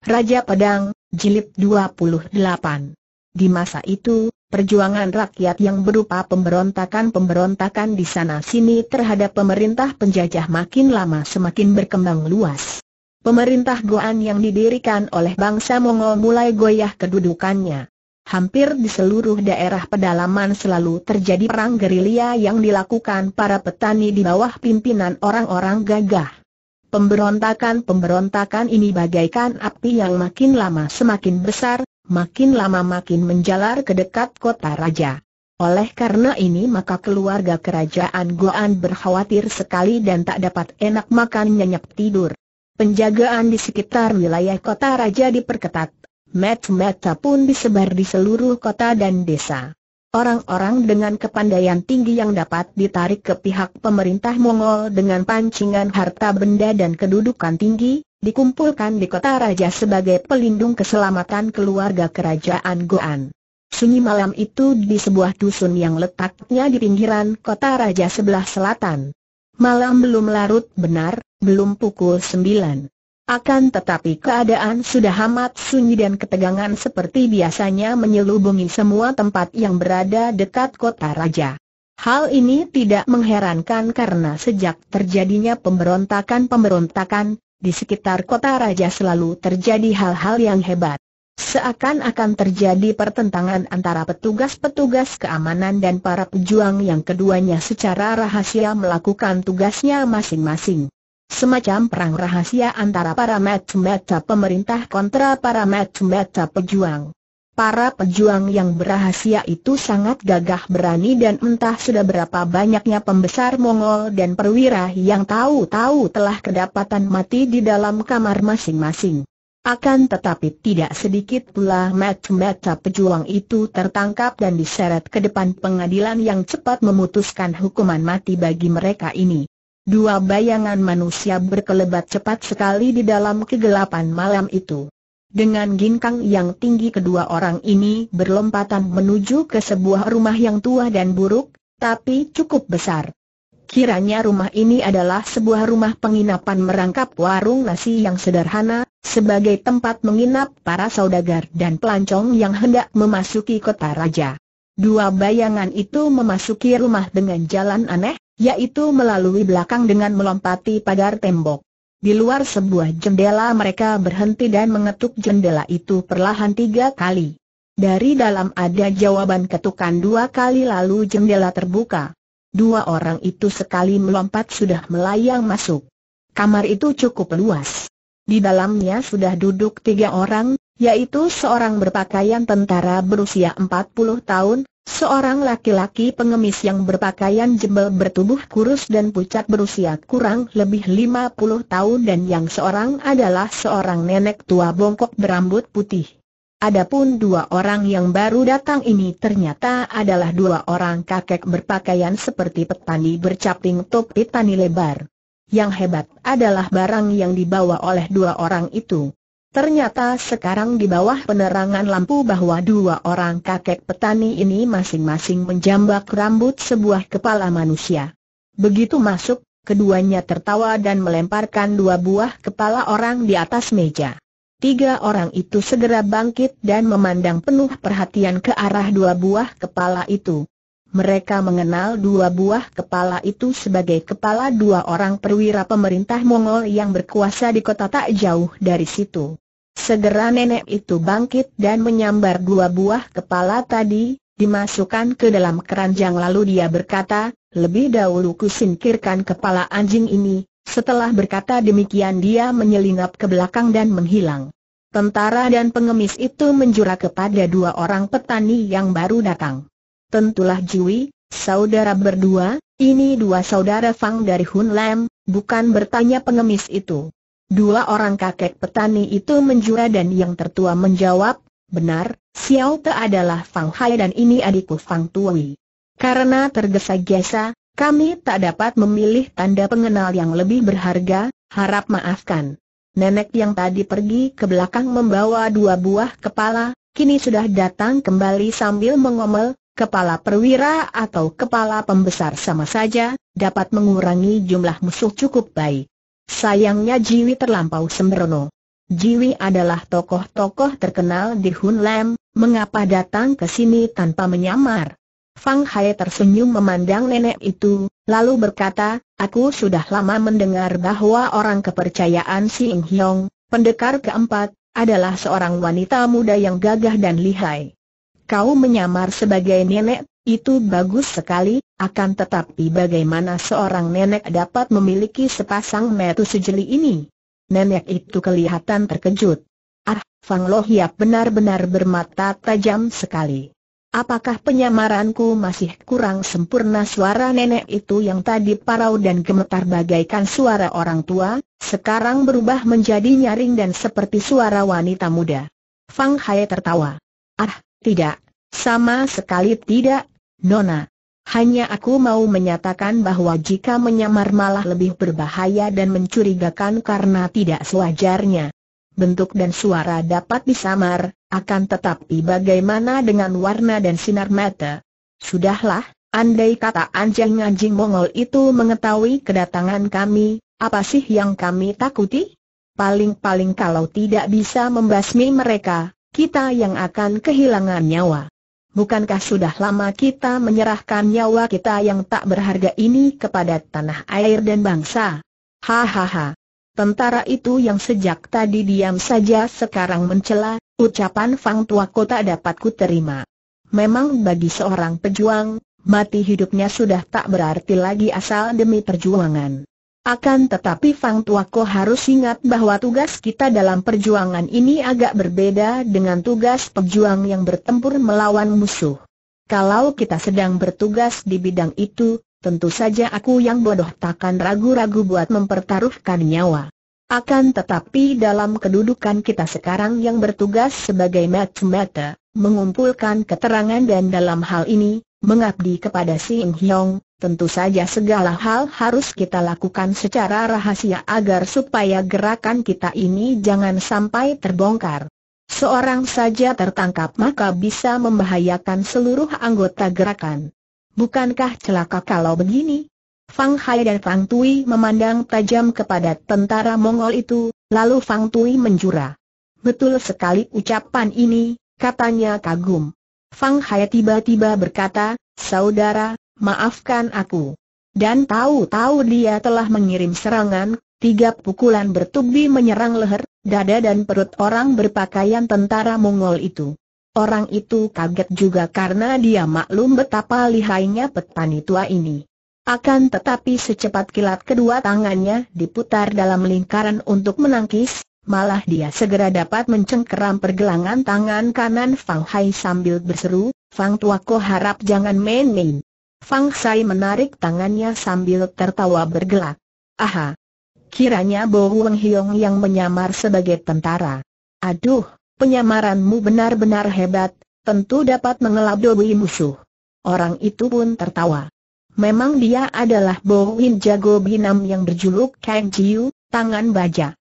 Raja Pedang, Jilid 28 Di masa itu, perjuangan rakyat yang berupa pemberontakan-pemberontakan di sana-sini terhadap pemerintah penjajah makin lama semakin berkembang luas. Pemerintah Goan yang didirikan oleh bangsa Mongol mulai goyah kedudukannya. Hampir di seluruh daerah pedalaman selalu terjadi perang gerilya yang dilakukan para petani di bawah pimpinan orang-orang gagah. Pemberontakan-pemberontakan ini bagaikan api yang makin lama semakin besar, makin lama makin menjalar ke dekat kota raja. Oleh karena ini maka keluarga kerajaan Goan berkhawatir sekali dan tak dapat enak makan nyenyak tidur. Penjagaan di sekitar wilayah kota raja diperketat. Met-meta pun disebar di seluruh kota dan desa. Orang-orang dengan kepandaian tinggi yang dapat ditarik ke pihak pemerintah Mongol dengan pancingan harta benda dan kedudukan tinggi, dikumpulkan di kota raja sebagai pelindung keselamatan keluarga kerajaan Goan. Sunyi malam itu di sebuah dusun yang letaknya di pinggiran kota raja sebelah selatan. Malam belum larut benar, belum pukul sembilan. Akan tetapi keadaan sudah amat sunyi dan ketegangan seperti biasanya menyelubungi semua tempat yang berada dekat kota raja. Hal ini tidak mengherankan karena sejak terjadinya pemberontakan-pemberontakan, di sekitar kota raja selalu terjadi hal-hal yang hebat. Seakan-akan terjadi pertentangan antara petugas-petugas keamanan dan para pejuang yang keduanya secara rahasia melakukan tugasnya masing-masing. Semacam perang rahasia antara para mata-mata pemerintah kontra para mata-mata pejuang. Para pejuang yang berahasia itu sangat gagah berani dan entah sudah berapa banyaknya pembesar Mongol dan perwira yang tahu-tahu telah kedapatan mati di dalam kamar masing-masing. Akan tetapi tidak sedikit pula mata-mata pejuang itu tertangkap dan diseret ke depan pengadilan yang cepat memutuskan hukuman mati bagi mereka ini. Dua bayangan manusia berkelebat cepat sekali di dalam kegelapan malam itu. Dengan ginkang yang tinggi kedua orang ini berlompatan menuju ke sebuah rumah yang tua dan buruk, tapi cukup besar. Kiranya rumah ini adalah sebuah rumah penginapan merangkap warung nasi yang sederhana, sebagai tempat menginap para saudagar dan pelancong yang hendak memasuki kota raja. Dua bayangan itu memasuki rumah dengan jalan aneh, yaitu melalui belakang dengan melompati pagar tembok. Di luar sebuah jendela mereka berhenti dan mengetuk jendela itu perlahan tiga kali. Dari dalam ada jawaban ketukan dua kali lalu jendela terbuka. Dua orang itu sekali melompat sudah melayang masuk. Kamar itu cukup luas. Di dalamnya sudah duduk tiga orang, yaitu seorang berpakaian tentara berusia 40 tahun, seorang laki-laki pengemis yang berpakaian jembel bertubuh kurus dan pucat berusia kurang lebih 50 tahun dan yang seorang adalah seorang nenek tua bongkok berambut putih. Adapun dua orang yang baru datang ini ternyata adalah dua orang kakek berpakaian seperti petani bercaping topi tani lebar. Yang hebat adalah barang yang dibawa oleh dua orang itu. Ternyata sekarang di bawah penerangan lampu bahwa dua orang kakek petani ini masing-masing menjambak rambut sebuah kepala manusia. Begitu masuk, keduanya tertawa dan melemparkan dua buah kepala orang di atas meja. Tiga orang itu segera bangkit dan memandang penuh perhatian ke arah dua buah kepala itu. Mereka mengenal dua buah kepala itu sebagai kepala dua orang perwira pemerintah Mongol yang berkuasa di kota tak jauh dari situ. Segera nenek itu bangkit dan menyambar dua buah kepala tadi, dimasukkan ke dalam keranjang lalu dia berkata, lebih dahulu kusingkirkan kepala anjing ini, setelah berkata demikian dia menyelinap ke belakang dan menghilang. Tentara dan pengemis itu menjura kepada dua orang petani yang baru datang. Tentulah Jui, saudara berdua, ini dua saudara Fang dari Hun Lam, bukan bertanya pengemis itu. Dua orang kakek petani itu menjura dan yang tertua menjawab, benar, Xiao Te adalah Fang Hai dan ini adikku Fang Tui. Karena tergesa-gesa, kami tak dapat memilih tanda pengenal yang lebih berharga, harap maafkan. Nenek yang tadi pergi ke belakang membawa dua buah kepala, kini sudah datang kembali sambil mengomel, kepala perwira atau kepala pembesar sama saja, dapat mengurangi jumlah musuh cukup baik. Sayangnya Jiwi terlampau sembrono. Jiwi adalah tokoh-tokoh terkenal di Hun Lam, mengapa datang ke sini tanpa menyamar? Fang Hai tersenyum memandang nenek itu, lalu berkata, aku sudah lama mendengar bahwa orang kepercayaan si Ing Hiong, pendekar keempat, adalah seorang wanita muda yang gagah dan lihai kau menyamar sebagai nenek, itu bagus sekali, akan tetapi bagaimana seorang nenek dapat memiliki sepasang metu sejeli ini? Nenek itu kelihatan terkejut. Ah, Fang Lo Hiap benar-benar bermata tajam sekali. Apakah penyamaranku masih kurang sempurna suara nenek itu yang tadi parau dan gemetar bagaikan suara orang tua, sekarang berubah menjadi nyaring dan seperti suara wanita muda. Fang Hai tertawa. Ah, tidak, sama sekali tidak, Nona. Hanya aku mau menyatakan bahwa jika menyamar malah lebih berbahaya dan mencurigakan karena tidak sewajarnya. Bentuk dan suara dapat disamar, akan tetapi bagaimana dengan warna dan sinar mata? Sudahlah, andai kata anjing-anjing Mongol itu mengetahui kedatangan kami, apa sih yang kami takuti? Paling-paling kalau tidak bisa membasmi mereka, kita yang akan kehilangan nyawa. Bukankah sudah lama kita menyerahkan nyawa kita yang tak berharga ini kepada tanah air dan bangsa? Hahaha. Tentara itu yang sejak tadi diam saja sekarang mencela, ucapan Fang tua kota dapat ku terima. Memang bagi seorang pejuang, mati hidupnya sudah tak berarti lagi asal demi perjuangan. Akan tetapi Fang Tuako harus ingat bahwa tugas kita dalam perjuangan ini agak berbeda dengan tugas pejuang yang bertempur melawan musuh. Kalau kita sedang bertugas di bidang itu, tentu saja aku yang bodoh takkan ragu-ragu buat mempertaruhkan nyawa. Akan tetapi dalam kedudukan kita sekarang yang bertugas sebagai matchmaker, mengumpulkan keterangan dan dalam hal ini, mengabdi kepada si Ng Hyong, Tentu saja segala hal harus kita lakukan secara rahasia agar supaya gerakan kita ini jangan sampai terbongkar. Seorang saja tertangkap maka bisa membahayakan seluruh anggota gerakan. Bukankah celaka kalau begini? Fang Hai dan Fang Tui memandang tajam kepada tentara Mongol itu, lalu Fang Tui menjura. Betul sekali ucapan ini, katanya kagum. Fang Hai tiba-tiba berkata, Saudara, maafkan aku. Dan tahu-tahu dia telah mengirim serangan, tiga pukulan bertubi menyerang leher, dada dan perut orang berpakaian tentara Mongol itu. Orang itu kaget juga karena dia maklum betapa lihainya petani tua ini. Akan tetapi secepat kilat kedua tangannya diputar dalam lingkaran untuk menangkis, malah dia segera dapat mencengkeram pergelangan tangan kanan Fang Hai sambil berseru, Fang tua ko harap jangan main-main. Fang Sai menarik tangannya sambil tertawa bergelak. Aha! Kiranya Bo Weng Hiong yang menyamar sebagai tentara. Aduh, penyamaranmu benar-benar hebat, tentu dapat mengelabui musuh. Orang itu pun tertawa. Memang dia adalah Bo Win jago binam yang berjuluk Kang Jiu, tangan baja.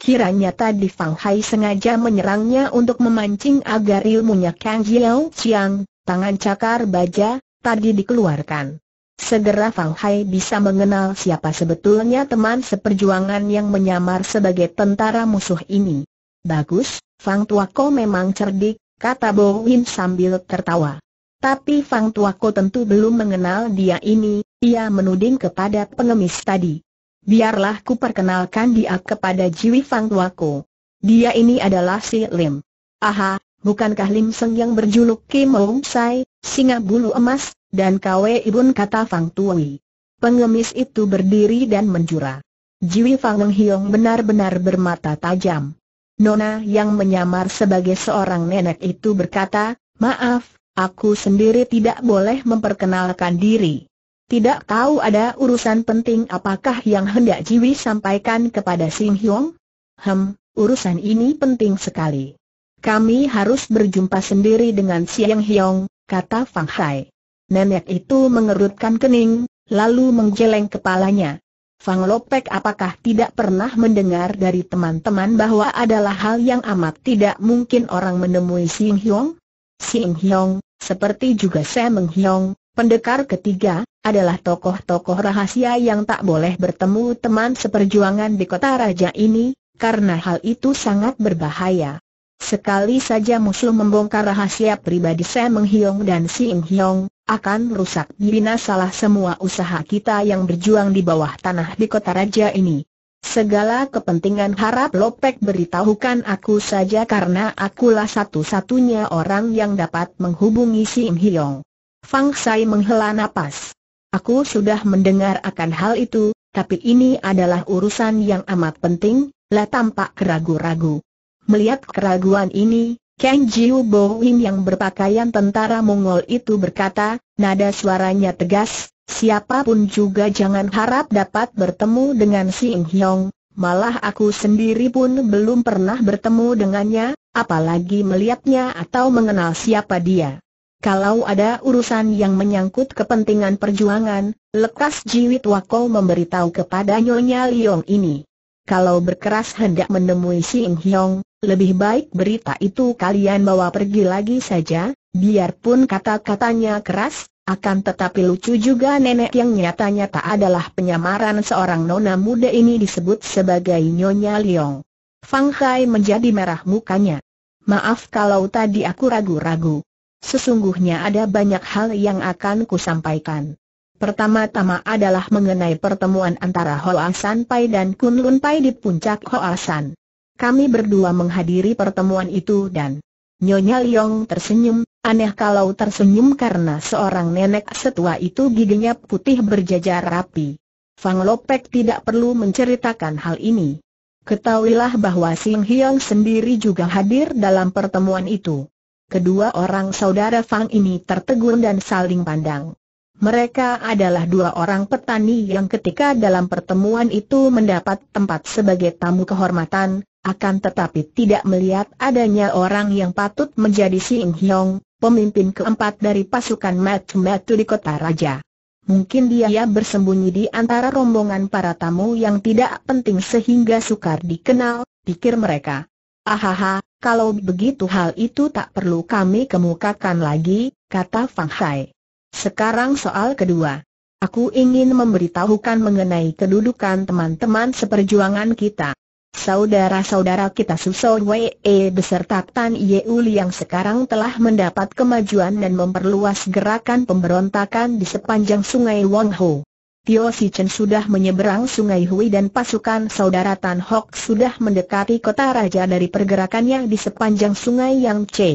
Kiranya tadi Fang Hai sengaja menyerangnya untuk memancing agar ilmunya Kang Jiao Chiang, tangan cakar baja, tadi dikeluarkan. Segera Fang Hai bisa mengenal siapa sebetulnya teman seperjuangan yang menyamar sebagai tentara musuh ini. Bagus, Fang Tuako memang cerdik, kata Bo Win sambil tertawa. Tapi Fang Tuako tentu belum mengenal dia ini, ia menuding kepada pengemis tadi. Biarlah ku perkenalkan dia kepada Jiwi Fang Tuako. Dia ini adalah si Lim. Aha, bukankah Lim Seng yang berjuluk Kim Wong Sai, singa bulu emas, dan kawe ibun kata Fang Tui. Pengemis itu berdiri dan menjura. Jiwi Fang Eng Hiong benar-benar bermata tajam. Nona yang menyamar sebagai seorang nenek itu berkata, maaf, aku sendiri tidak boleh memperkenalkan diri. Tidak tahu ada urusan penting apakah yang hendak Jiwi sampaikan kepada Sing Hiong? Hem, urusan ini penting sekali. Kami harus berjumpa sendiri dengan Siang Hiong, kata Fang Hai. Nenek itu mengerutkan kening, lalu menggeleng kepalanya. Fang Lopek apakah tidak pernah mendengar dari teman-teman bahwa adalah hal yang amat tidak mungkin orang menemui Sing Hyong? Sing Hyong, seperti juga saya Hyong, pendekar ketiga, adalah tokoh-tokoh rahasia yang tak boleh bertemu teman seperjuangan di kota raja ini, karena hal itu sangat berbahaya. Sekali saja musuh membongkar rahasia pribadi Sam Menghiong dan Si Hiong, akan rusak binasalah semua usaha kita yang berjuang di bawah tanah di kota raja ini. Segala kepentingan harap Lopek beritahukan aku saja karena akulah satu-satunya orang yang dapat menghubungi Si Hiong. Fang Sai menghela napas. Aku sudah mendengar akan hal itu, tapi ini adalah urusan yang amat penting, lah tampak keragu-ragu. Melihat keraguan ini, Kang Jiu Bo yang berpakaian tentara Mongol itu berkata, nada suaranya tegas, siapapun juga jangan harap dapat bertemu dengan Sing Hyong, malah aku sendiri pun belum pernah bertemu dengannya, apalagi melihatnya atau mengenal siapa dia. Kalau ada urusan yang menyangkut kepentingan perjuangan, lekas Jiwit Wako memberitahu kepada Nyonya Liong ini. Kalau berkeras hendak menemui Sing Hyong, lebih baik berita itu kalian bawa pergi lagi saja, biarpun kata-katanya keras, akan tetapi lucu juga nenek yang nyatanya tak adalah penyamaran seorang nona muda ini disebut sebagai Nyonya Liong. Fang Hai menjadi merah mukanya. Maaf kalau tadi aku ragu-ragu. Sesungguhnya ada banyak hal yang akan kusampaikan. Pertama-tama adalah mengenai pertemuan antara Hoa San Pai dan Kun Lun Pai di puncak Hoa San. Kami berdua menghadiri pertemuan itu dan Nyonya Liong tersenyum, aneh kalau tersenyum karena seorang nenek setua itu giginya putih berjajar rapi. Fang Lopek tidak perlu menceritakan hal ini. Ketahuilah bahwa Sing Hiong sendiri juga hadir dalam pertemuan itu. Kedua orang saudara Fang ini tertegun dan saling pandang. Mereka adalah dua orang petani yang ketika dalam pertemuan itu mendapat tempat sebagai tamu kehormatan, akan tetapi tidak melihat adanya orang yang patut menjadi Sing Hyong, pemimpin keempat dari pasukan Matu-Matu di kota raja. Mungkin dia bersembunyi di antara rombongan para tamu yang tidak penting sehingga sukar dikenal, pikir mereka. Ahaha, kalau begitu hal itu tak perlu kami kemukakan lagi, kata Fang Hai. Sekarang soal kedua. Aku ingin memberitahukan mengenai kedudukan teman-teman seperjuangan kita. Saudara-saudara kita Suso Wei e beserta Tan Yeuli yang sekarang telah mendapat kemajuan dan memperluas gerakan pemberontakan di sepanjang sungai Wang Ho. Tio Si Chen sudah menyeberang sungai Hui dan pasukan saudara Tan Hok sudah mendekati kota raja dari pergerakannya di sepanjang sungai Yang Che.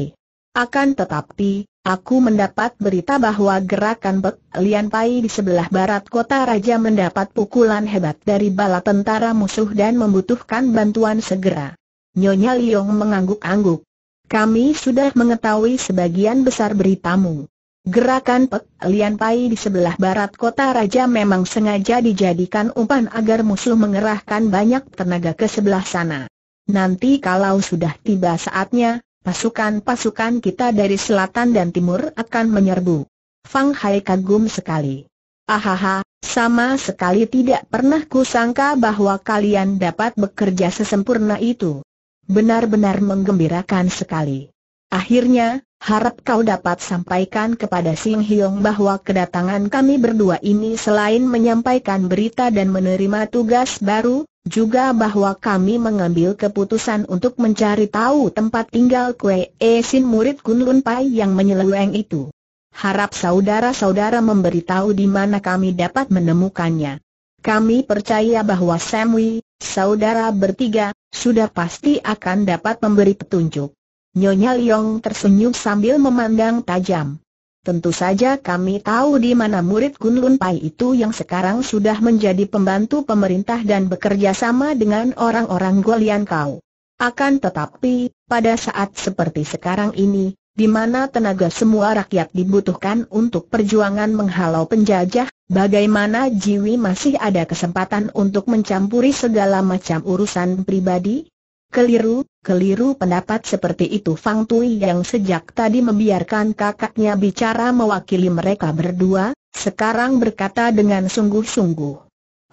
Akan tetapi, aku mendapat berita bahwa gerakan Pek Lian Pai di sebelah barat kota raja mendapat pukulan hebat dari bala tentara musuh dan membutuhkan bantuan segera. Nyonya Liong mengangguk-angguk. Kami sudah mengetahui sebagian besar beritamu. Gerakan Pek Lian Pai di sebelah barat kota raja memang sengaja dijadikan umpan agar musuh mengerahkan banyak tenaga ke sebelah sana. Nanti kalau sudah tiba saatnya, Pasukan-pasukan kita dari selatan dan timur akan menyerbu. Fang Hai kagum sekali. Ahaha, sama sekali tidak pernah kusangka bahwa kalian dapat bekerja sesempurna itu. Benar-benar menggembirakan sekali. Akhirnya, harap kau dapat sampaikan kepada Sing Hyong bahwa kedatangan kami berdua ini selain menyampaikan berita dan menerima tugas baru, juga bahwa kami mengambil keputusan untuk mencari tahu tempat tinggal Kue Esin murid Kunlun Pai yang menyeleweng itu. Harap saudara-saudara memberitahu di mana kami dapat menemukannya. Kami percaya bahwa Samwi, saudara bertiga, sudah pasti akan dapat memberi petunjuk. Nyonya Liong tersenyum sambil memandang tajam. Tentu saja kami tahu di mana murid Kunlun Pai itu yang sekarang sudah menjadi pembantu pemerintah dan bekerja sama dengan orang-orang Golian Kau. Akan tetapi, pada saat seperti sekarang ini, di mana tenaga semua rakyat dibutuhkan untuk perjuangan menghalau penjajah, bagaimana Jiwi masih ada kesempatan untuk mencampuri segala macam urusan pribadi? Keliru, Keliru pendapat seperti itu Fang Tui yang sejak tadi membiarkan kakaknya bicara mewakili mereka berdua, sekarang berkata dengan sungguh-sungguh.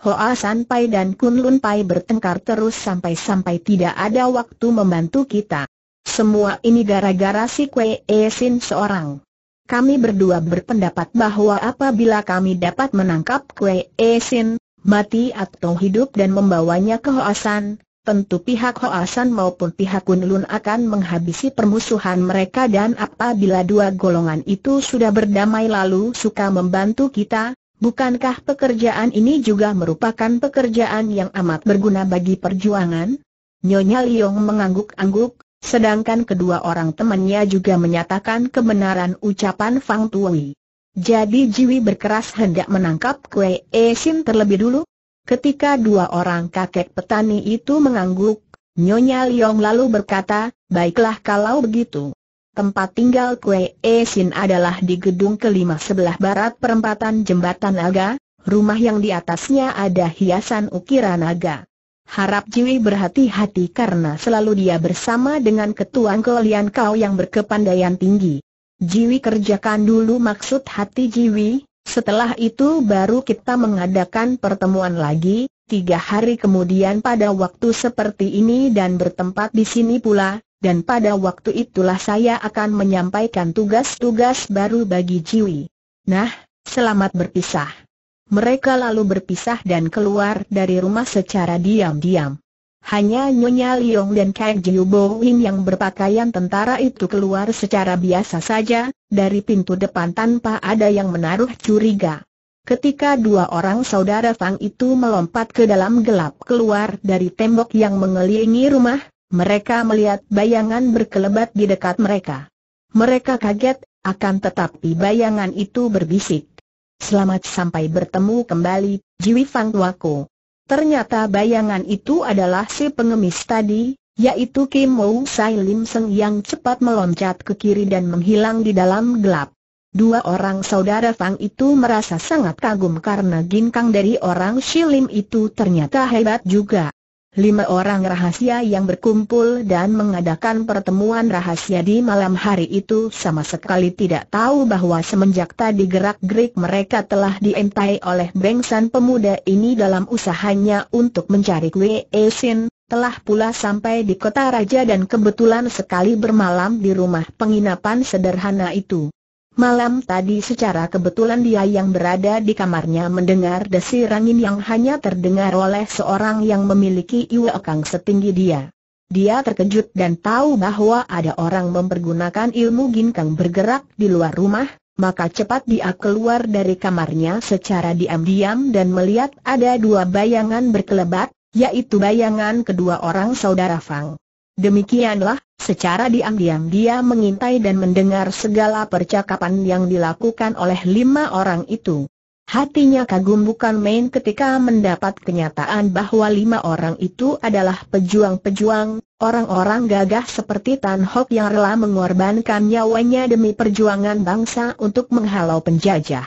Hoa San Pai dan Kun Lun Pai bertengkar terus sampai-sampai tidak ada waktu membantu kita. Semua ini gara-gara si Kwe E Sin seorang. Kami berdua berpendapat bahwa apabila kami dapat menangkap Kwe E Sin, mati atau hidup dan membawanya ke Hoa San, tentu pihak Hoasan maupun pihak Kunlun akan menghabisi permusuhan mereka dan apabila dua golongan itu sudah berdamai lalu suka membantu kita, bukankah pekerjaan ini juga merupakan pekerjaan yang amat berguna bagi perjuangan? Nyonya Liong mengangguk-angguk, sedangkan kedua orang temannya juga menyatakan kebenaran ucapan Fang Tui. Jadi Jiwi berkeras hendak menangkap Kue Esin terlebih dulu, Ketika dua orang kakek petani itu mengangguk, Nyonya Liong lalu berkata, baiklah kalau begitu. Tempat tinggal Kue Esin adalah di gedung kelima sebelah barat perempatan jembatan naga, rumah yang di atasnya ada hiasan ukiran naga. Harap Jiwi berhati-hati karena selalu dia bersama dengan ketua Lian Kau yang berkepandaian tinggi. Jiwi kerjakan dulu maksud hati Jiwi, setelah itu baru kita mengadakan pertemuan lagi, tiga hari kemudian pada waktu seperti ini dan bertempat di sini pula, dan pada waktu itulah saya akan menyampaikan tugas-tugas baru bagi Jiwi. Nah, selamat berpisah. Mereka lalu berpisah dan keluar dari rumah secara diam-diam. Hanya Nyonya Liong dan Kang Jiu Bo yang berpakaian tentara itu keluar secara biasa saja, dari pintu depan tanpa ada yang menaruh curiga. Ketika dua orang saudara Fang itu melompat ke dalam gelap keluar dari tembok yang mengelilingi rumah, mereka melihat bayangan berkelebat di dekat mereka. Mereka kaget, akan tetapi bayangan itu berbisik. Selamat sampai bertemu kembali, Jiwi Fang Wako. Ternyata bayangan itu adalah si pengemis tadi, yaitu Kim Woo Sai Lim Seng yang cepat meloncat ke kiri dan menghilang di dalam gelap. Dua orang saudara Fang itu merasa sangat kagum karena ginkang dari orang Shilim itu ternyata hebat juga lima orang rahasia yang berkumpul dan mengadakan pertemuan rahasia di malam hari itu sama sekali tidak tahu bahwa semenjak tadi gerak-gerik mereka telah diintai oleh bengsan pemuda ini dalam usahanya untuk mencari Wei Esin, telah pula sampai di kota raja dan kebetulan sekali bermalam di rumah penginapan sederhana itu. Malam tadi secara kebetulan dia yang berada di kamarnya mendengar desir angin yang hanya terdengar oleh seorang yang memiliki iwa kang setinggi dia. Dia terkejut dan tahu bahwa ada orang mempergunakan ilmu ginkang bergerak di luar rumah, maka cepat dia keluar dari kamarnya secara diam-diam dan melihat ada dua bayangan berkelebat, yaitu bayangan kedua orang saudara Fang. Demikianlah, Secara diam-diam dia mengintai dan mendengar segala percakapan yang dilakukan oleh lima orang itu. Hatinya kagum bukan main ketika mendapat kenyataan bahwa lima orang itu adalah pejuang-pejuang, orang-orang gagah seperti Tan Hock yang rela mengorbankan nyawanya demi perjuangan bangsa untuk menghalau penjajah.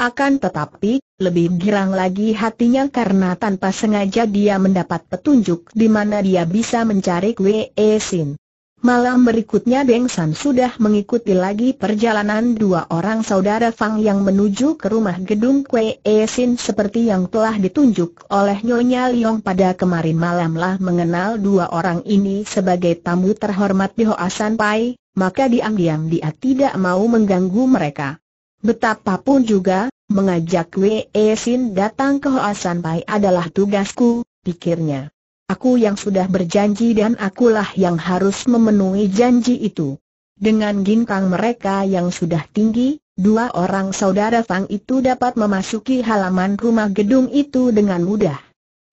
Akan tetapi, lebih girang lagi hatinya karena tanpa sengaja dia mendapat petunjuk di mana dia bisa mencari Kwe e Sin. Malam berikutnya Beng San sudah mengikuti lagi perjalanan dua orang saudara Fang yang menuju ke rumah gedung Kwe E Sin seperti yang telah ditunjuk oleh Nyonya Leong pada kemarin malamlah mengenal dua orang ini sebagai tamu terhormat di Hoasan Pai, maka diam-diam dia tidak mau mengganggu mereka. Betapapun juga, mengajak Kwe E Sin datang ke Hoasan Pai adalah tugasku, pikirnya. Aku yang sudah berjanji dan akulah yang harus memenuhi janji itu. Dengan ginkang mereka yang sudah tinggi, dua orang saudara Fang itu dapat memasuki halaman rumah gedung itu dengan mudah.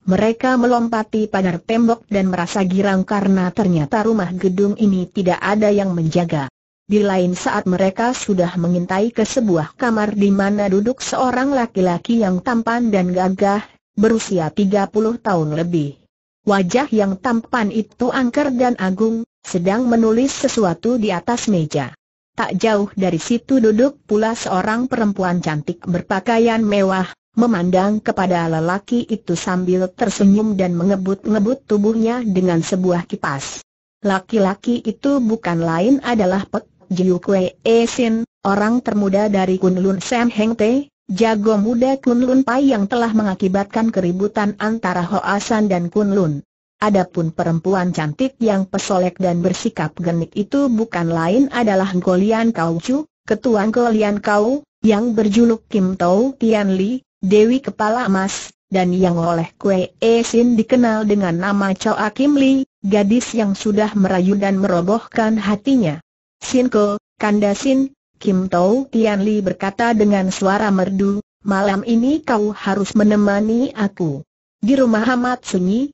Mereka melompati pagar tembok dan merasa girang karena ternyata rumah gedung ini tidak ada yang menjaga. Di lain saat mereka sudah mengintai ke sebuah kamar di mana duduk seorang laki-laki yang tampan dan gagah, berusia 30 tahun lebih. Wajah yang tampan itu angker dan agung, sedang menulis sesuatu di atas meja. Tak jauh dari situ duduk pula seorang perempuan cantik berpakaian mewah, memandang kepada lelaki itu sambil tersenyum dan mengebut-ngebut tubuhnya dengan sebuah kipas. Laki-laki itu bukan lain adalah Pek Jiu Kwe E orang termuda dari Kunlun Sam Heng Te, Jago muda Kunlun Pai yang telah mengakibatkan keributan antara Hoasan dan Kunlun. Adapun perempuan cantik yang pesolek dan bersikap genik itu bukan lain adalah Golian Kau Chu, Ketua Golian Kau, yang berjuluk Kim Tau Tian Li, Dewi Kepala Emas, dan yang oleh Kue E Sin dikenal dengan nama Choa Kim Li, gadis yang sudah merayu dan merobohkan hatinya. Sin Ko, Kanda Sin, Kim Tau Tian Li berkata dengan suara merdu, malam ini kau harus menemani aku. Di rumah amat sunyi,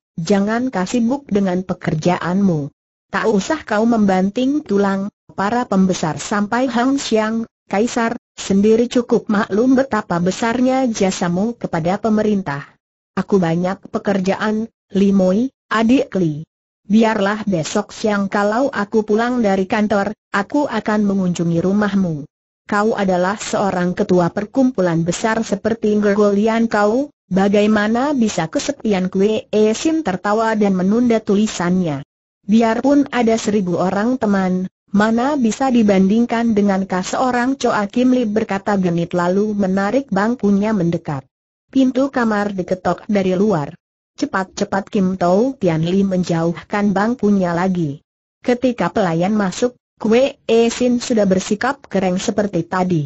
kasih buk dengan pekerjaanmu. Tak usah kau membanting tulang, para pembesar sampai Hang Xiang, Kaisar, sendiri cukup maklum betapa besarnya jasamu kepada pemerintah. Aku banyak pekerjaan, Limoi, adik Li. Biarlah besok siang kalau aku pulang dari kantor, aku akan mengunjungi rumahmu. Kau adalah seorang ketua perkumpulan besar seperti Gergolian kau, bagaimana bisa kesepian kue Esim tertawa dan menunda tulisannya. Biarpun ada seribu orang teman, mana bisa dibandingkan dengan kau seorang Coa Kim Lee berkata genit lalu menarik bangkunya mendekat. Pintu kamar diketok dari luar. Cepat-cepat Kim Tau Tian Li menjauhkan bangkunya lagi. Ketika pelayan masuk, Kue E Sin sudah bersikap kering seperti tadi.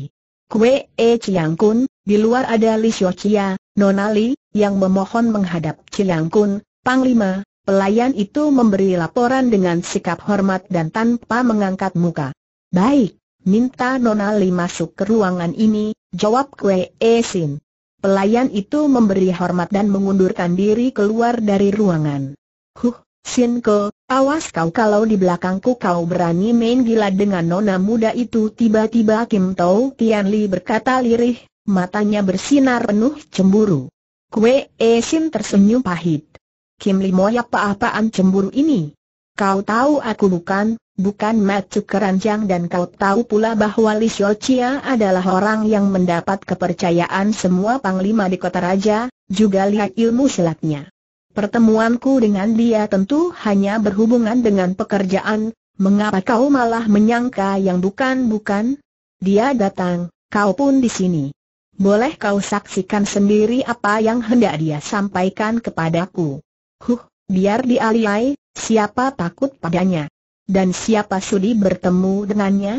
Kue E Chiang Kun, di luar ada Li Xiu Chia, Nona Li, yang memohon menghadap Chiang Kun, Panglima, pelayan itu memberi laporan dengan sikap hormat dan tanpa mengangkat muka. Baik, minta Nona Li masuk ke ruangan ini, jawab Kue E Sin. Pelayan itu memberi hormat dan mengundurkan diri keluar dari ruangan. Huh, Sinko, awas kau kalau di belakangku kau berani main gila dengan nona muda itu Tiba-tiba Kim Tau Tian Li berkata lirih, matanya bersinar penuh cemburu Kue E eh, Sin tersenyum pahit Kim Li moyap apa-apaan cemburu ini Kau tahu aku bukan, bukan Macu Keranjang dan kau tahu pula bahwa Li Chia adalah orang yang mendapat kepercayaan semua panglima di kota raja, juga lihat ilmu silatnya. Pertemuanku dengan dia tentu hanya berhubungan dengan pekerjaan, mengapa kau malah menyangka yang bukan-bukan? Dia datang, kau pun di sini. Boleh kau saksikan sendiri apa yang hendak dia sampaikan kepadaku. Huh, biar dialiai, siapa takut padanya? Dan siapa sudi bertemu dengannya?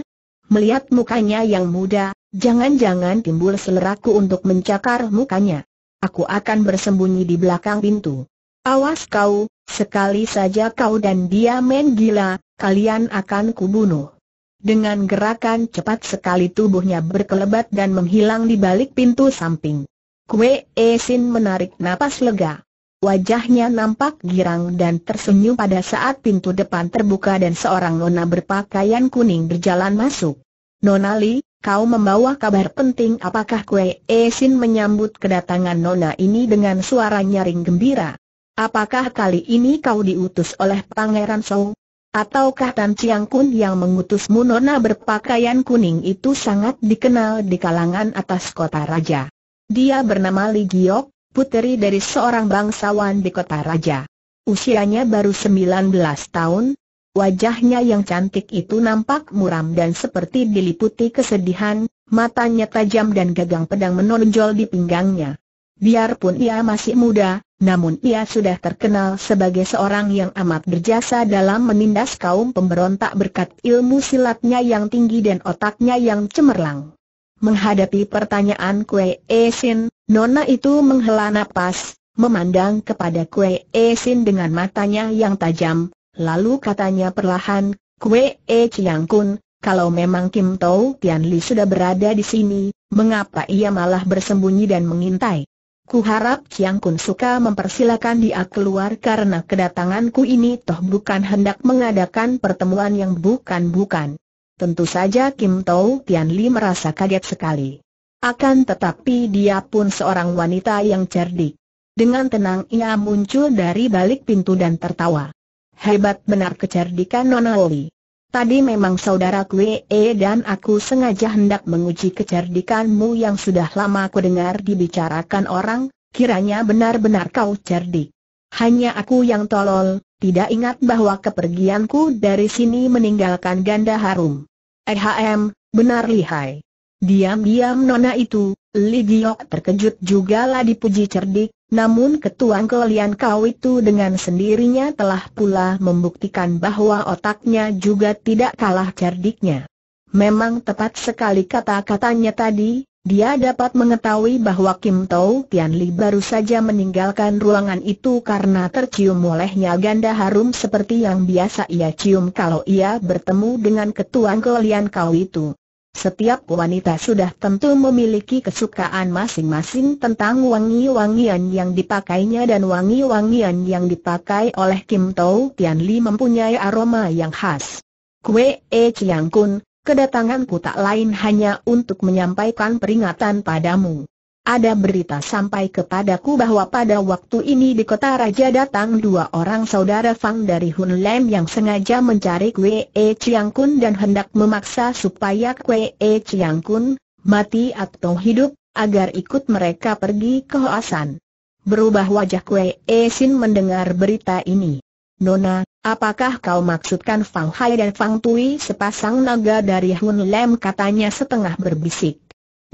Melihat mukanya yang muda, jangan-jangan timbul seleraku untuk mencakar mukanya. Aku akan bersembunyi di belakang pintu. Awas kau, sekali saja kau dan dia main gila, kalian akan kubunuh. Dengan gerakan cepat sekali tubuhnya berkelebat dan menghilang di balik pintu samping. Kue Esin menarik napas lega. Wajahnya nampak girang dan tersenyum pada saat pintu depan terbuka dan seorang nona berpakaian kuning berjalan masuk. Nona Li, kau membawa kabar penting apakah Kue Esin menyambut kedatangan nona ini dengan suara nyaring gembira? Apakah kali ini kau diutus oleh Pangeran Sou? Ataukah Tan Chiang Kun yang mengutusmu nona berpakaian kuning itu sangat dikenal di kalangan atas kota raja? Dia bernama Li Giok, puteri dari seorang bangsawan di kota raja. Usianya baru 19 tahun, wajahnya yang cantik itu nampak muram dan seperti diliputi kesedihan, matanya tajam dan gagang pedang menonjol di pinggangnya. Biarpun ia masih muda, namun ia sudah terkenal sebagai seorang yang amat berjasa dalam menindas kaum pemberontak berkat ilmu silatnya yang tinggi dan otaknya yang cemerlang. Menghadapi pertanyaan Kue Esin, Nona itu menghela napas, memandang kepada Kue Esin dengan matanya yang tajam, lalu katanya perlahan, Kue E Chiang Kun, kalau memang Kim Tau Tian Li sudah berada di sini, mengapa ia malah bersembunyi dan mengintai? Kuharap Chiang Kun suka mempersilakan dia keluar karena kedatanganku ini toh bukan hendak mengadakan pertemuan yang bukan-bukan. Tentu saja Kim Tau Tian Li merasa kaget sekali. Akan tetapi dia pun seorang wanita yang cerdik. Dengan tenang ia muncul dari balik pintu dan tertawa. Hebat benar kecerdikan Nona Oli. Tadi memang saudara Kwe dan aku sengaja hendak menguji kecerdikanmu yang sudah lama aku dengar dibicarakan orang, kiranya benar-benar kau cerdik. Hanya aku yang tolol, tidak ingat bahwa kepergianku dari sini meninggalkan ganda harum ehm, benar lihai. Diam-diam nona itu, Li Giok terkejut juga lah dipuji cerdik, namun ketuan kelian kau itu dengan sendirinya telah pula membuktikan bahwa otaknya juga tidak kalah cerdiknya. Memang tepat sekali kata-katanya tadi, dia dapat mengetahui bahwa Kim Tau Tian Li baru saja meninggalkan ruangan itu karena tercium olehnya ganda harum seperti yang biasa ia cium kalau ia bertemu dengan ketua kelian kau itu. Setiap wanita sudah tentu memiliki kesukaan masing-masing tentang wangi-wangian yang dipakainya dan wangi-wangian yang dipakai oleh Kim Tau Tian Li mempunyai aroma yang khas. Kue E Chiang Kun, Kedatanganku tak lain hanya untuk menyampaikan peringatan padamu. Ada berita sampai kepadaku bahwa pada waktu ini di kota raja datang dua orang saudara Fang dari Hun Lam yang sengaja mencari Kwe E Chiang Kun dan hendak memaksa supaya Kwe E Chiang Kun mati atau hidup agar ikut mereka pergi ke Hoasan. Berubah wajah Kwe E Sin mendengar berita ini. Nona, Apakah kau maksudkan Fang Hai dan Fang Tui sepasang naga dari Hun Lem katanya setengah berbisik.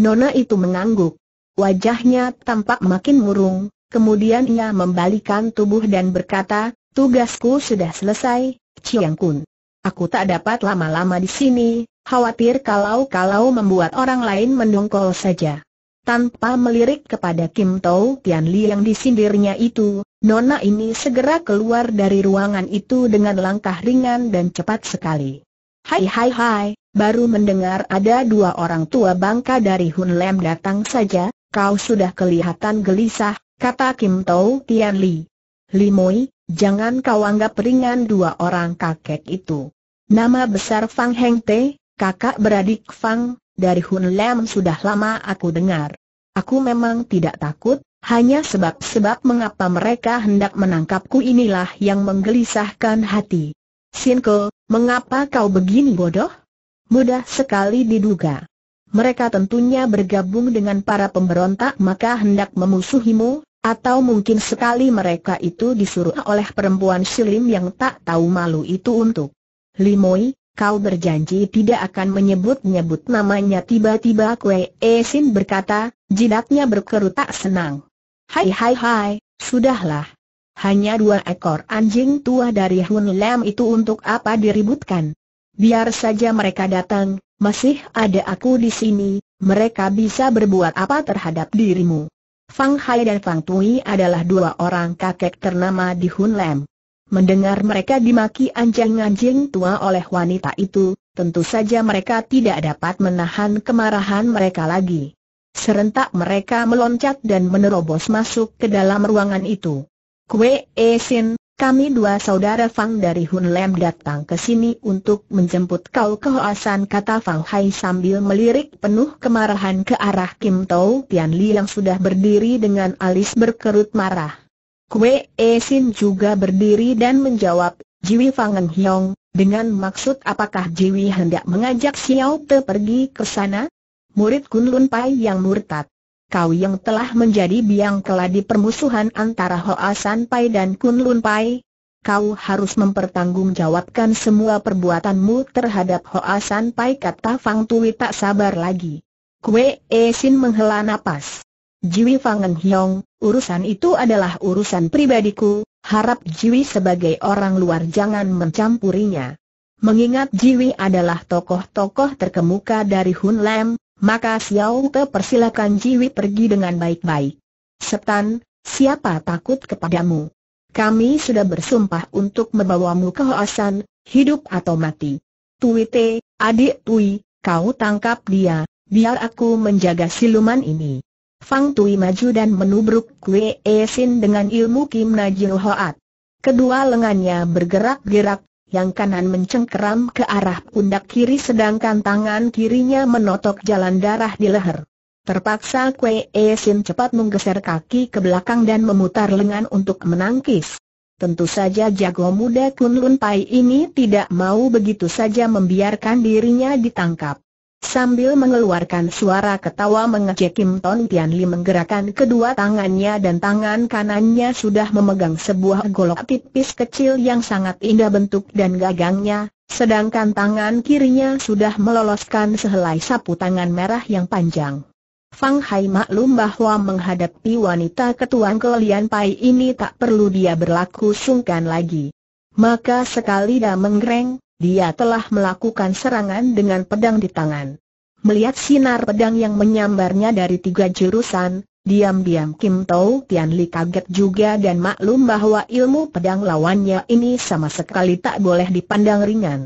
Nona itu mengangguk. Wajahnya tampak makin murung, kemudian ia membalikan tubuh dan berkata, tugasku sudah selesai, Chiang Kun. Aku tak dapat lama-lama di sini, khawatir kalau-kalau membuat orang lain mendongkol saja. Tanpa melirik kepada Kim Tau Tian Li yang disindirnya itu, Nona ini segera keluar dari ruangan itu dengan langkah ringan dan cepat sekali. Hai hai hai, baru mendengar ada dua orang tua bangka dari Hun Lem datang saja, kau sudah kelihatan gelisah, kata Kim Tau Tian Li. Moi, jangan kau anggap ringan dua orang kakek itu. Nama besar Fang Heng Te, kakak beradik Fang, dari Hun Lem sudah lama aku dengar. Aku memang tidak takut, hanya sebab-sebab mengapa mereka hendak menangkapku inilah yang menggelisahkan hati. Sinko, mengapa kau begini bodoh? Mudah sekali diduga. Mereka tentunya bergabung dengan para pemberontak maka hendak memusuhimu, atau mungkin sekali mereka itu disuruh oleh perempuan silim yang tak tahu malu itu untuk Limoi, kau berjanji tidak akan menyebut-nyebut namanya tiba-tiba Kwe Esin berkata, jidatnya berkerut tak senang. Hai hai hai, sudahlah. Hanya dua ekor anjing tua dari Hun Lam itu untuk apa diributkan? Biar saja mereka datang, masih ada aku di sini, mereka bisa berbuat apa terhadap dirimu. Fang Hai dan Fang Tui adalah dua orang kakek ternama di Hun Lam. Mendengar mereka dimaki anjing-anjing tua oleh wanita itu, tentu saja mereka tidak dapat menahan kemarahan mereka lagi. Serentak mereka meloncat dan menerobos masuk ke dalam ruangan itu. E Sin, kami dua saudara Fang dari Hun Lem datang ke sini untuk menjemput kau ke Hoasan kata Fang Hai sambil melirik penuh kemarahan ke arah Kim Tau Tian Li yang sudah berdiri dengan alis berkerut marah. E Sin juga berdiri dan menjawab, Jiwi Fang Eng Hiong, dengan maksud apakah Jiwi hendak mengajak Xiao Te pergi ke sana? murid Kunlun Pai yang murtad. Kau yang telah menjadi biang keladi permusuhan antara Hoa San Pai dan Kunlun Pai, kau harus mempertanggungjawabkan semua perbuatanmu terhadap Hoa San Pai kata Fang Tui tak sabar lagi. Kue E Sin menghela nafas. Jiwi Fang Eng Hiong, urusan itu adalah urusan pribadiku, harap Jiwi sebagai orang luar jangan mencampurinya. Mengingat Jiwi adalah tokoh-tokoh terkemuka dari Hun Lam, maka Xiao Te persilakan Jiwi pergi dengan baik-baik. Setan, siapa takut kepadamu? Kami sudah bersumpah untuk membawamu ke Hoasan, hidup atau mati. Tui Te, adik Tui, kau tangkap dia, biar aku menjaga siluman ini. Fang Tui maju dan menubruk Kue E Sin dengan ilmu Kim Najil Hoat. Kedua lengannya bergerak-gerak, yang kanan mencengkeram ke arah pundak kiri sedangkan tangan kirinya menotok jalan darah di leher. Terpaksa Kwe e Sin cepat menggeser kaki ke belakang dan memutar lengan untuk menangkis. Tentu saja jago muda Kun Lun Pai ini tidak mau begitu saja membiarkan dirinya ditangkap. Sambil mengeluarkan suara ketawa mengejek Kim Ton Tian Li menggerakkan kedua tangannya dan tangan kanannya sudah memegang sebuah golok tipis kecil yang sangat indah bentuk dan gagangnya, sedangkan tangan kirinya sudah meloloskan sehelai sapu tangan merah yang panjang. Fang Hai maklum bahwa menghadapi wanita ketuan kelian Pai ini tak perlu dia berlaku sungkan lagi. Maka sekali dah menggereng, dia telah melakukan serangan dengan pedang di tangan. Melihat sinar pedang yang menyambarnya dari tiga jurusan, diam-diam Kim Tau Tian Li kaget juga dan maklum bahwa ilmu pedang lawannya ini sama sekali tak boleh dipandang ringan.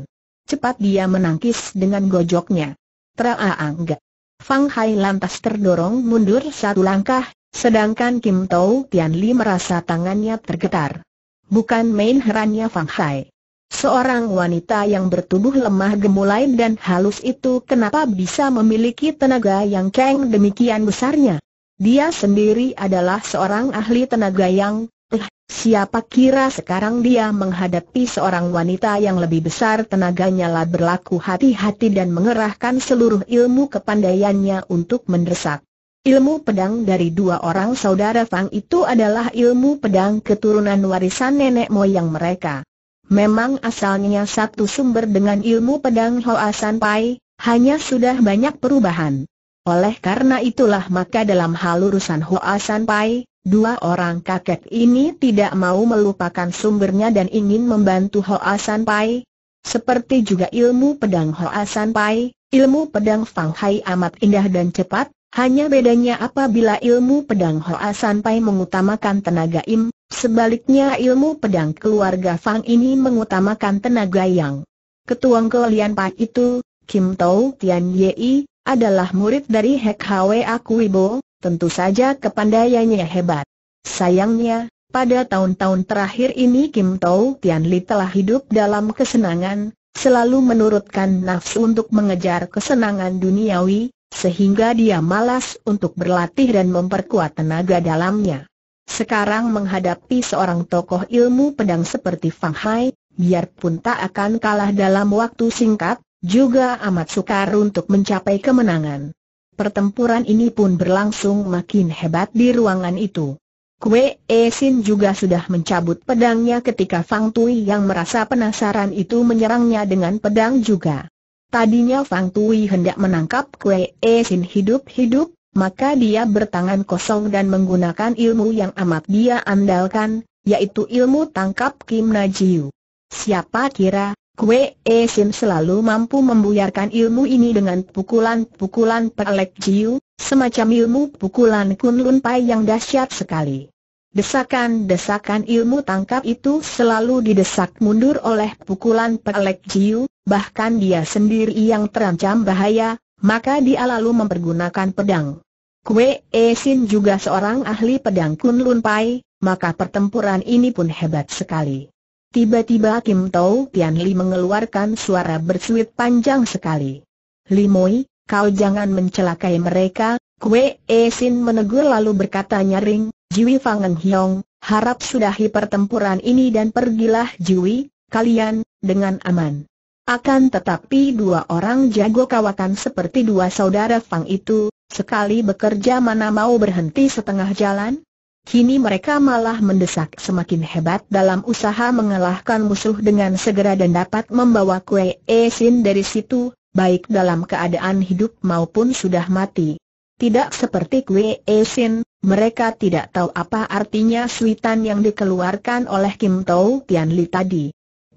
Cepat dia menangkis dengan gojoknya. Traaangga. Fang Hai lantas terdorong mundur satu langkah, sedangkan Kim Tau Tian Li merasa tangannya tergetar. Bukan main herannya Fang Hai. Seorang wanita yang bertubuh lemah gemulai dan halus itu kenapa bisa memiliki tenaga yang keng demikian besarnya? Dia sendiri adalah seorang ahli tenaga yang Eh, siapa kira sekarang dia menghadapi seorang wanita yang lebih besar tenaganya lah berlaku hati-hati dan mengerahkan seluruh ilmu kepandaiannya untuk mendesak. Ilmu pedang dari dua orang saudara Fang itu adalah ilmu pedang keturunan warisan nenek moyang mereka. Memang asalnya satu sumber dengan ilmu pedang Hoa San Pai, hanya sudah banyak perubahan. Oleh karena itulah maka dalam hal urusan Hoa San Pai, dua orang kakek ini tidak mau melupakan sumbernya dan ingin membantu Hoa San Pai. Seperti juga ilmu pedang Hoa San Pai, ilmu pedang Fang Hai amat indah dan cepat, hanya bedanya apabila ilmu pedang Hoa San Pai mengutamakan tenaga im, Sebaliknya ilmu pedang keluarga Fang ini mengutamakan tenaga yang Ketuang Kelian Pak itu, Kim Tau Tian Yei, adalah murid dari Hek Hwe Akuibo, tentu saja kepandaiannya hebat. Sayangnya, pada tahun-tahun terakhir ini Kim Tau Tian Li telah hidup dalam kesenangan, selalu menurutkan nafsu untuk mengejar kesenangan duniawi, sehingga dia malas untuk berlatih dan memperkuat tenaga dalamnya. Sekarang menghadapi seorang tokoh ilmu pedang seperti Fang Hai, biarpun tak akan kalah dalam waktu singkat, juga amat sukar untuk mencapai kemenangan. Pertempuran ini pun berlangsung makin hebat di ruangan itu. Kue Esin juga sudah mencabut pedangnya ketika Fang Tui yang merasa penasaran itu menyerangnya dengan pedang juga. Tadinya Fang Tui hendak menangkap Kue Esin hidup-hidup, maka dia bertangan kosong dan menggunakan ilmu yang amat dia andalkan, yaitu ilmu tangkap Kim Najiu. Siapa kira, Kwe E Sim selalu mampu membuyarkan ilmu ini dengan pukulan-pukulan pelek Jiu, semacam ilmu pukulan Kunlun Pai yang dahsyat sekali. Desakan-desakan ilmu tangkap itu selalu didesak mundur oleh pukulan pelek Jiu, bahkan dia sendiri yang terancam bahaya, maka dia lalu mempergunakan pedang. Kue E Sin juga seorang ahli pedang Kunlun Pai, maka pertempuran ini pun hebat sekali. Tiba-tiba Kim Tau Tian Li mengeluarkan suara bersuit panjang sekali. Limoi, kau jangan mencelakai mereka, Kue E Sin menegur lalu berkata nyaring, Jiwi Fang Eng Hiong, harap sudahi pertempuran ini dan pergilah Jiwi, kalian, dengan aman. Akan tetapi dua orang jago kawakan seperti dua saudara Fang itu, Sekali bekerja mana mau berhenti setengah jalan? Kini mereka malah mendesak semakin hebat dalam usaha mengalahkan musuh dengan segera dan dapat membawa Kue Esin dari situ, baik dalam keadaan hidup maupun sudah mati. Tidak seperti Kue Esin, mereka tidak tahu apa artinya suitan yang dikeluarkan oleh Kim Tau Tian Li tadi.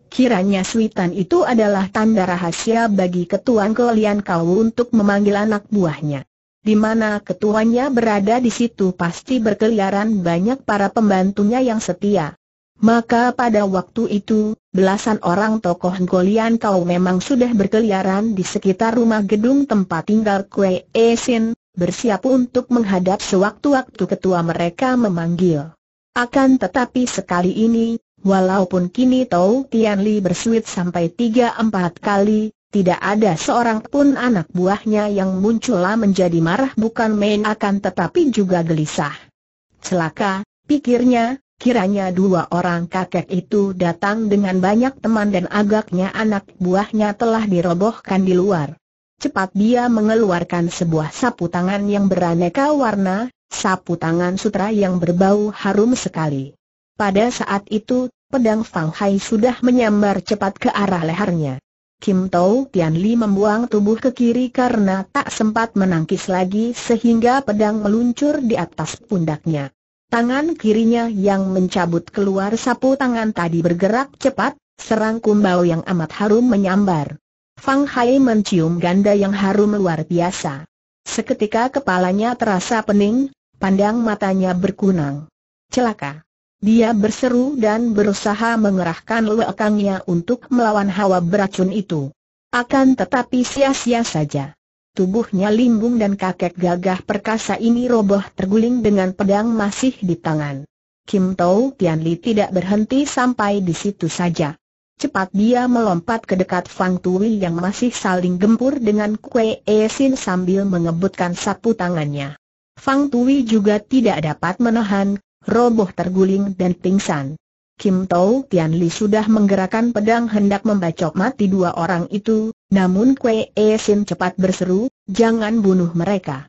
Kiranya suitan itu adalah tanda rahasia bagi ketuan kalian kau untuk memanggil anak buahnya. Di mana ketuanya berada di situ pasti berkeliaran banyak para pembantunya yang setia. Maka pada waktu itu, belasan orang tokoh Golian kau memang sudah berkeliaran di sekitar rumah gedung tempat tinggal Kue Esin, bersiap untuk menghadap sewaktu-waktu ketua mereka memanggil. Akan tetapi sekali ini, walaupun kini Tau Tian Li bersuit sampai tiga empat kali, tidak ada seorang pun anak buahnya yang muncullah menjadi marah bukan main akan tetapi juga gelisah. Celaka, pikirnya, kiranya dua orang kakek itu datang dengan banyak teman dan agaknya anak buahnya telah dirobohkan di luar. Cepat dia mengeluarkan sebuah sapu tangan yang beraneka warna, sapu tangan sutra yang berbau harum sekali. Pada saat itu, pedang Fang Hai sudah menyambar cepat ke arah lehernya. Kim Tau Tian Li membuang tubuh ke kiri karena tak sempat menangkis lagi sehingga pedang meluncur di atas pundaknya. Tangan kirinya yang mencabut keluar sapu tangan tadi bergerak cepat, serang kumbau yang amat harum menyambar. Fang Hai mencium ganda yang harum luar biasa. Seketika kepalanya terasa pening, pandang matanya berkunang. Celaka. Dia berseru dan berusaha mengerahkan lekangnya untuk melawan hawa beracun itu. Akan tetapi sia-sia saja. Tubuhnya limbung dan kakek gagah perkasa ini roboh terguling dengan pedang masih di tangan. Kim Tau Tian Li tidak berhenti sampai di situ saja. Cepat dia melompat ke dekat Fang Tui yang masih saling gempur dengan Kue E Sin sambil mengebutkan sapu tangannya. Fang Tui juga tidak dapat menahan roboh terguling dan pingsan. Kim Tau Tian Li sudah menggerakkan pedang hendak membacok mati dua orang itu, namun Kwe E Sin cepat berseru, jangan bunuh mereka.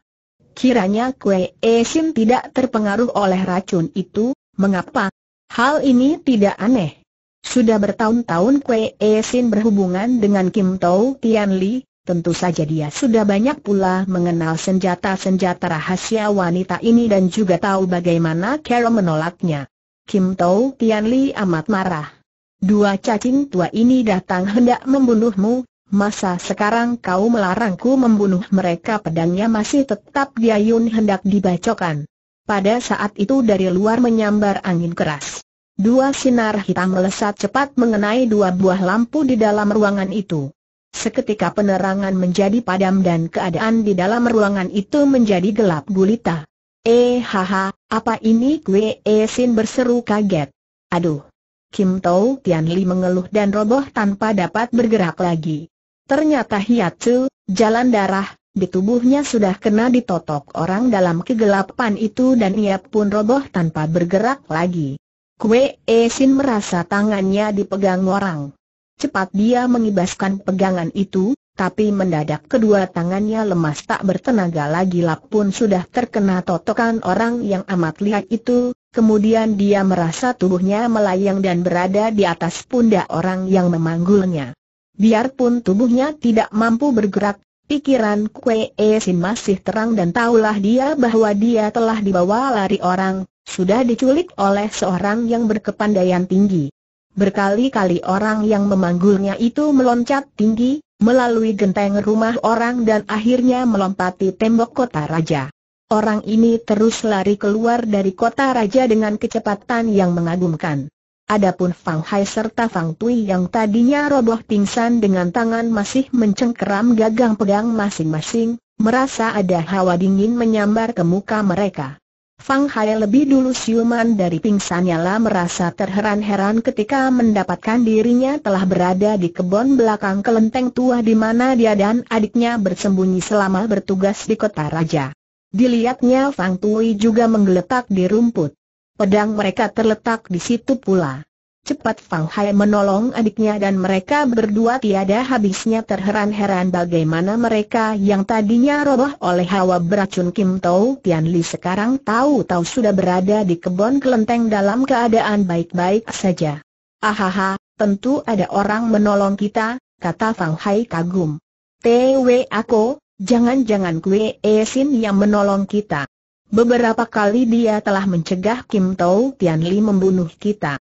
Kiranya Kwe E Sin tidak terpengaruh oleh racun itu, mengapa? Hal ini tidak aneh. Sudah bertahun-tahun Kwe E Sin berhubungan dengan Kim Tau Tian Li, Tentu saja dia sudah banyak pula mengenal senjata-senjata rahasia wanita ini dan juga tahu bagaimana Carol menolaknya. Kim Tau Tian Li amat marah. Dua cacing tua ini datang hendak membunuhmu, masa sekarang kau melarangku membunuh mereka pedangnya masih tetap diayun hendak dibacokan. Pada saat itu dari luar menyambar angin keras. Dua sinar hitam melesat cepat mengenai dua buah lampu di dalam ruangan itu. Seketika penerangan menjadi padam dan keadaan di dalam ruangan itu menjadi gelap gulita. Eh haha, apa ini Kwe esin eh, berseru kaget. Aduh. Kim Tau Tian Li mengeluh dan roboh tanpa dapat bergerak lagi. Ternyata Hiatsu, jalan darah, di tubuhnya sudah kena ditotok orang dalam kegelapan itu dan ia pun roboh tanpa bergerak lagi. Kwe esin eh, merasa tangannya dipegang orang. Cepat dia mengibaskan pegangan itu, tapi mendadak kedua tangannya lemas tak bertenaga lagi lap pun sudah terkena totokan orang yang amat lihat itu, kemudian dia merasa tubuhnya melayang dan berada di atas pundak orang yang memanggulnya. Biarpun tubuhnya tidak mampu bergerak, pikiran Kwe Sin masih terang dan tahulah dia bahwa dia telah dibawa lari orang, sudah diculik oleh seorang yang berkepandaian tinggi. Berkali-kali orang yang memanggulnya itu meloncat tinggi, melalui genteng rumah orang dan akhirnya melompati tembok kota raja. Orang ini terus lari keluar dari kota raja dengan kecepatan yang mengagumkan. Adapun Fang Hai serta Fang Tui yang tadinya roboh pingsan dengan tangan masih mencengkeram gagang pedang masing-masing, merasa ada hawa dingin menyambar ke muka mereka. Fang Hai lebih dulu siuman dari pingsannya lah merasa terheran-heran ketika mendapatkan dirinya telah berada di kebun belakang kelenteng tua di mana dia dan adiknya bersembunyi selama bertugas di kota raja. Dilihatnya Fang Tui juga menggeletak di rumput. Pedang mereka terletak di situ pula. Cepat Fang Hai menolong adiknya dan mereka berdua tiada habisnya terheran-heran bagaimana mereka yang tadinya roboh oleh hawa beracun Kim Tau Tian Li sekarang tahu-tahu sudah berada di kebun kelenteng dalam keadaan baik-baik saja. Ahaha, tentu ada orang menolong kita, kata Fang Hai kagum. TW aku, jangan-jangan Kue Esin yang menolong kita. Beberapa kali dia telah mencegah Kim Tau Tian Li membunuh kita.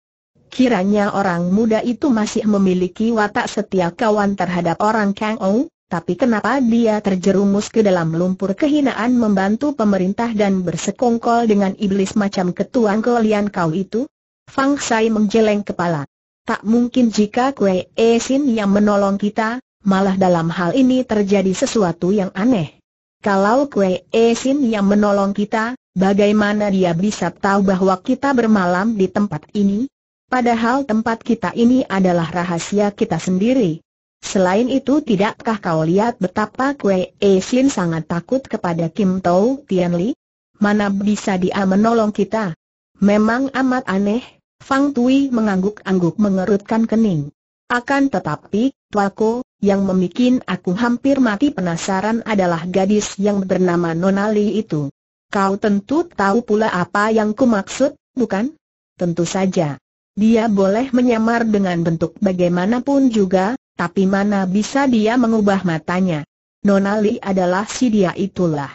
Kiranya orang muda itu masih memiliki watak setia kawan terhadap orang Kang Ou, tapi kenapa dia terjerumus ke dalam lumpur kehinaan membantu pemerintah dan bersekongkol dengan iblis macam ketuan kolian kau itu? Fang Sai menggeleng kepala. Tak mungkin jika Kue E Sin yang menolong kita, malah dalam hal ini terjadi sesuatu yang aneh. Kalau Kue E Sin yang menolong kita, bagaimana dia bisa tahu bahwa kita bermalam di tempat ini? Padahal tempat kita ini adalah rahasia kita sendiri. Selain itu tidakkah kau lihat betapa Kue E Sin sangat takut kepada Kim Tau Tian Li? Mana bisa dia menolong kita? Memang amat aneh, Fang Tui mengangguk-angguk mengerutkan kening. Akan tetapi, tuaku, yang memikin aku hampir mati penasaran adalah gadis yang bernama Nonali itu. Kau tentu tahu pula apa yang ku maksud, bukan? Tentu saja. Dia boleh menyamar dengan bentuk bagaimanapun juga, tapi mana bisa dia mengubah matanya. Nonali adalah si dia itulah.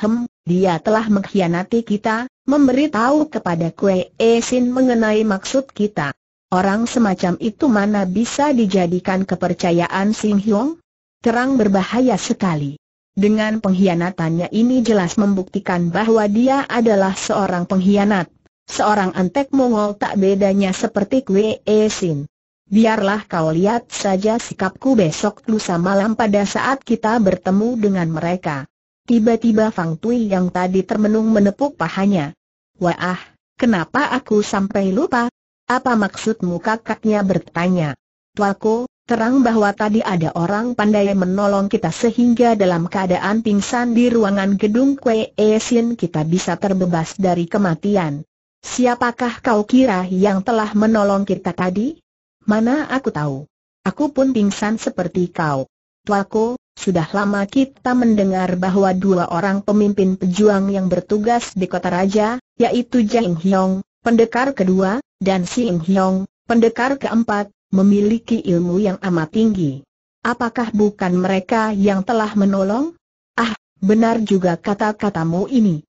Hem, dia telah mengkhianati kita, memberitahu kepada Kue Esin mengenai maksud kita. Orang semacam itu mana bisa dijadikan kepercayaan Sing Hyong? Terang berbahaya sekali. Dengan pengkhianatannya ini jelas membuktikan bahwa dia adalah seorang pengkhianat seorang antek Mongol tak bedanya seperti kue Esin. Biarlah kau lihat saja sikapku besok lusa malam pada saat kita bertemu dengan mereka. Tiba-tiba Fang Tui yang tadi termenung menepuk pahanya. Wah, kenapa aku sampai lupa? Apa maksudmu kakaknya bertanya? Tuaku, terang bahwa tadi ada orang pandai menolong kita sehingga dalam keadaan pingsan di ruangan gedung Kwe Esin kita bisa terbebas dari kematian. Siapakah kau kira yang telah menolong kita tadi? Mana aku tahu. Aku pun pingsan seperti kau. Tuaku, sudah lama kita mendengar bahwa dua orang pemimpin pejuang yang bertugas di kota raja, yaitu Jeng Hyong, pendekar kedua, dan Sing Hyong, pendekar keempat, memiliki ilmu yang amat tinggi. Apakah bukan mereka yang telah menolong? Ah, benar juga kata-katamu ini.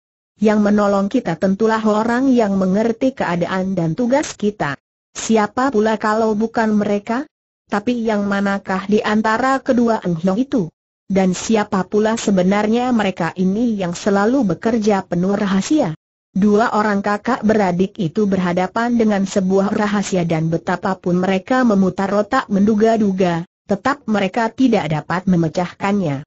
Yang menolong kita tentulah orang yang mengerti keadaan dan tugas kita. Siapa pula kalau bukan mereka? Tapi yang manakah di antara kedua engno itu? Dan siapa pula sebenarnya mereka ini yang selalu bekerja penuh rahasia? Dua orang kakak beradik itu berhadapan dengan sebuah rahasia dan betapapun mereka memutar otak menduga-duga, tetap mereka tidak dapat memecahkannya.